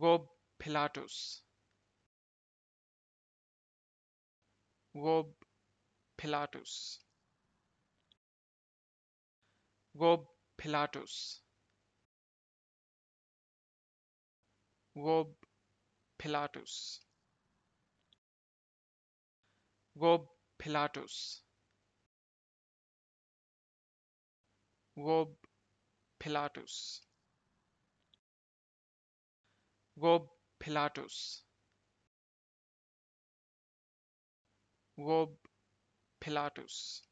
Go Pilatus. Go Pilatus. Go Pilatus. Go Pilatus. Go Pilatus. Go Pilatus. Gob Pilatus! Gob Pilatus!